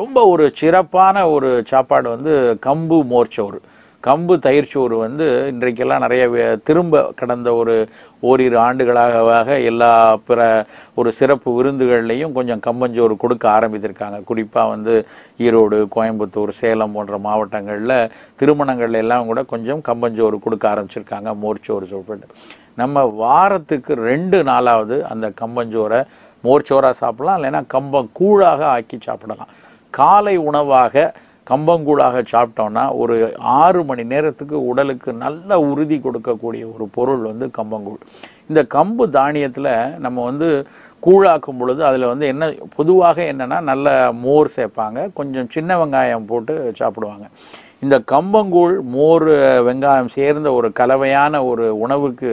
ரொம்ப ஒரு சிறப்பான ஒரு சாப்பாடு வந்து கம்பு மோர்ச்சோறு கம்பு தயிர் சோறு வந்து இன்றைக்கெல்லாம் நிறைய திரும்ப கடந்த ஒரு ஓரிரு ஆண்டுகளாக எல்லா பிற ஒரு சிறப்பு விருந்துகள்லையும் கொஞ்சம் கம்பஞ்சோறு கொடுக்க ஆரம்பித்திருக்காங்க குறிப்பாக வந்து ஈரோடு கோயம்புத்தூர் சேலம் போன்ற மாவட்டங்களில் திருமணங்கள் எல்லாம் கூட கொஞ்சம் கம்பஞ்சோறு கொடுக்க ஆரம்பிச்சிருக்காங்க மோர்ச்சோறு சொல்லப்பட்டு நம்ம வாரத்துக்கு ரெண்டு நாளாவது அந்த கம்பஞ்சோரை மோர்ச்சோறாக சாப்பிடலாம் இல்லைன்னா கம்பம் கூழாக ஆக்கி சாப்பிடலாம் காலை உணவாக கம்பங்கூழாக சாப்பிட்டோன்னா ஒரு ஆறு மணி நேரத்துக்கு உடலுக்கு நல்ல உறுதி கொடுக்கக்கூடிய ஒரு பொருள் வந்து கம்பங்கூழ் இந்த கம்பு தானியத்தில் நம்ம வந்து கூழாக்கும் பொழுது அதில் வந்து என்ன பொதுவாக என்னென்னா நல்ல மோர் சேர்ப்பாங்க கொஞ்சம் சின்ன வெங்காயம் போட்டு சாப்பிடுவாங்க இந்த கம்பங்கூழ் மோர் வெங்காயம் சேர்ந்த ஒரு கலவையான ஒரு உணவுக்கு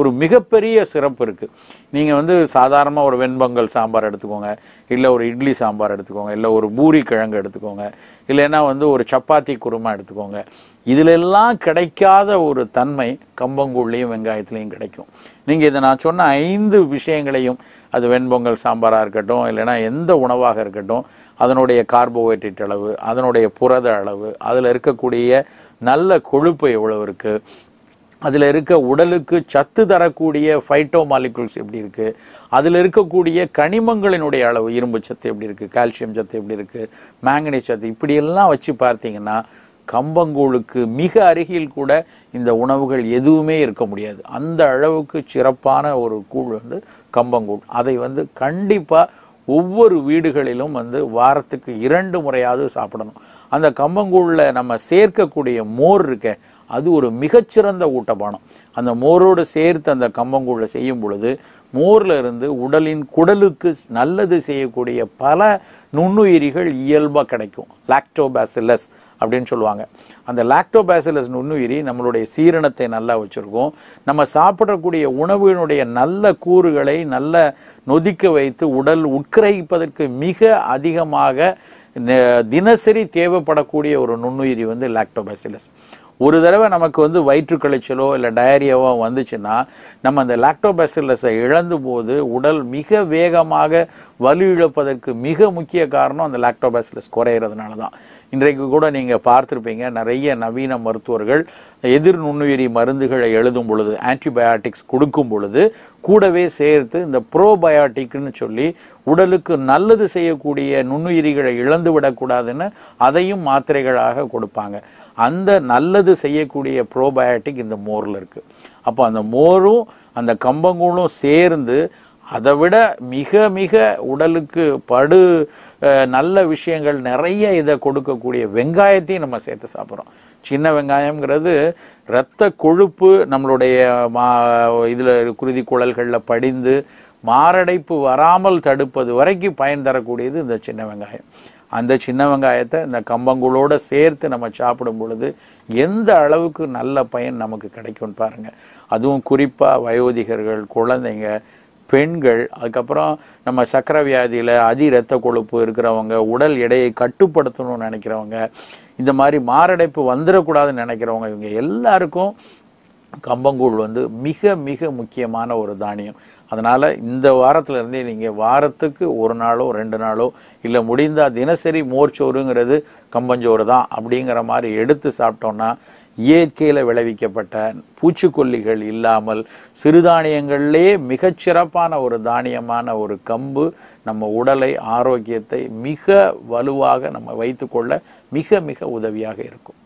ஒரு மிகப்பெரிய சிறப்பு இருக்குது நீங்கள் வந்து சாதாரணமாக ஒரு வெண்பொங்கல் சாம்பார் எடுத்துக்கோங்க இல்லை ஒரு இட்லி சாம்பார் எடுத்துக்கோங்க இல்லை ஒரு பூரி கிழங்கு எடுத்துக்கோங்க இல்லைன்னா வந்து ஒரு சப்பாத்தி குருமா எடுத்துக்கோங்க இதிலெல்லாம் கிடைக்காத ஒரு தன்மை கம்பங்கூழ்லையும் வெங்காயத்துலேயும் கிடைக்கும் நீங்கள் இதை நான் சொன்ன ஐந்து விஷயங்களையும் அது வெண்பொங்கல் சாம்பாராக இருக்கட்டும் இல்லைனா எந்த உணவாக இருக்கட்டும் அதனுடைய கார்போஹைட்ரேட் அளவு அதனுடைய புரத அளவு அதில் இருக்கக்கூடிய நல்ல கொழுப்பு எவ்வளோ இருக்குது அதில் இருக்க உடலுக்கு சத்து தரக்கூடிய ஃபைட்டோ மாலிகுல்ஸ் எப்படி இருக்குது அதில் இருக்கக்கூடிய கனிமங்களினுடைய அளவு இரும்பு சத்து எப்படி இருக்குது கால்சியம் சத்து எப்படி இருக்குது மேங்கனீஸ் சத்து இப்படியெல்லாம் வச்சு பார்த்தீங்கன்னா கம்பங்கூழுக்கு மிக அருகில் கூட இந்த உணவுகள் எதுவுமே இருக்க முடியாது அந்த அளவுக்கு சிறப்பான ஒரு கூழ் வந்து கம்பங்கூழ் அதை வந்து கண்டிப்பாக ஒவ்வொரு வீடுகளிலும் வந்து வாரத்துக்கு இரண்டு முறையாவது சாப்பிடணும் அந்த கம்பங்கூழில் நம்ம சேர்க்கக்கூடிய மோர் இருக்க அது ஒரு மிகச்சிறந்த ஊட்டப்பானம் அந்த மோரோடு சேர்த்து அந்த கம்பங்கூழில் செய்யும் பொழுது மோரில் இருந்து உடலின் குடலுக்கு நல்லது செய்யக்கூடிய பல நுண்ணுயிரிகள் இயல்பாக கிடைக்கும் லாக்டோபாசிலஸ் அப்படின்னு சொல்லுவாங்க அந்த லாக்டோபாசிலஸ் நுண்ணுயிரி நம்மளுடைய சீரணத்தை நல்லா வச்சுருக்கோம் நம்ம சாப்பிடக்கூடிய உணவினுடைய நல்ல கூறுகளை நல்ல நொதிக்க வைத்து உடல் உட்கிரகிப்பதற்கு மிக அதிகமாக தினசரி தேவைப்படக்கூடிய ஒரு நுண்ணுயிரி வந்து லாக்டோபாசிலஸ் ஒரு தடவை நமக்கு வந்து வயிற்றுக்களைச்சலோ இல்லை டயரியாவோ வந்துச்சுன்னா நம்ம அந்த லாக்டோபேசிலஸை இழந்து போது உடல் மிக வேகமாக வலு இழப்பதற்கு மிக முக்கிய காரணம் அந்த லாக்டோபேசிலஸ் குறையிறதுனால தான் இன்றைக்கு கூட நீங்கள் பார்த்துருப்பீங்க நிறைய நவீன மருத்துவர்கள் எதிர் நுண்ணுயிரி மருந்துகளை எழுதும் பொழுது ஆன்டிபயாட்டிக்ஸ் கொடுக்கும் பொழுது கூடவே சேர்த்து இந்த ப்ரோபயாட்டிக்னு சொல்லி உடலுக்கு நல்லது செய்யக்கூடிய நுண்ணுயிரிகளை இழந்து விடக்கூடாதுன்னு அதையும் மாத்திரைகளாக கொடுப்பாங்க அந்த நல்லது செய்யக்கூடிய ப்ரோபயாட்டிக் இந்த மோரில் இருக்குது அப்போ அந்த மோரும் அந்த கம்பங்கூழும் சேர்ந்து அதை விட மிக மிக உடலுக்கு படு நல்ல விஷயங்கள் நிறைய இதை கொடுக்கக்கூடிய வெங்காயத்தையும் நம்ம சேர்த்து சாப்பிட்றோம் சின்ன வெங்காயங்கிறது இரத்த கொழுப்பு நம்மளுடைய மா இதில் குருதி குழல்களில் படிந்து மாரடைப்பு வராமல் தடுப்பது வரைக்கும் பயன் தரக்கூடியது இந்த சின்ன வெங்காயம் அந்த சின்ன வெங்காயத்தை இந்த கம்பங்களோடு சேர்த்து நம்ம சாப்பிடும் பொழுது எந்த அளவுக்கு நல்ல பயன் நமக்கு கிடைக்கும் பாருங்கள் அதுவும் குறிப்பாக வயோதிகர்கள் குழந்தைங்க பெண்கள் அதுக்கப்புறம் நம்ம சக்கரை வியாதியில் அதி இரத்த கொழுப்பு இருக்கிறவங்க உடல் எடையை கட்டுப்படுத்தணும்னு நினைக்கிறவங்க இந்த மாதிரி மாரடைப்பு வந்துடக்கூடாதுன்னு நினைக்கிறவங்க இவங்க எல்லாருக்கும் கம்பங்கூழ் வந்து மிக மிக முக்கியமான ஒரு தானியம் அதனால் இந்த வாரத்திலேருந்தே நீங்கள் வாரத்துக்கு ஒரு நாளோ ரெண்டு நாளோ இல்லை முடிந்தால் தினசரி மோர்ச்சோறுங்கிறது கம்பஞ்சோறு தான் அப்படிங்கிற மாதிரி எடுத்து சாப்பிட்டோன்னா இயற்கையில் விளைவிக்கப்பட்ட பூச்சிக்கொல்லிகள் இல்லாமல் சிறுதானியங்கள்லேயே மிகச்சிறப்பான ஒரு தானியமான ஒரு கம்பு நம்ம உடலை ஆரோக்கியத்தை மிக வலுவாக நம்ம வைத்துக்கொள்ள மிக மிக உதவியாக இருக்கும்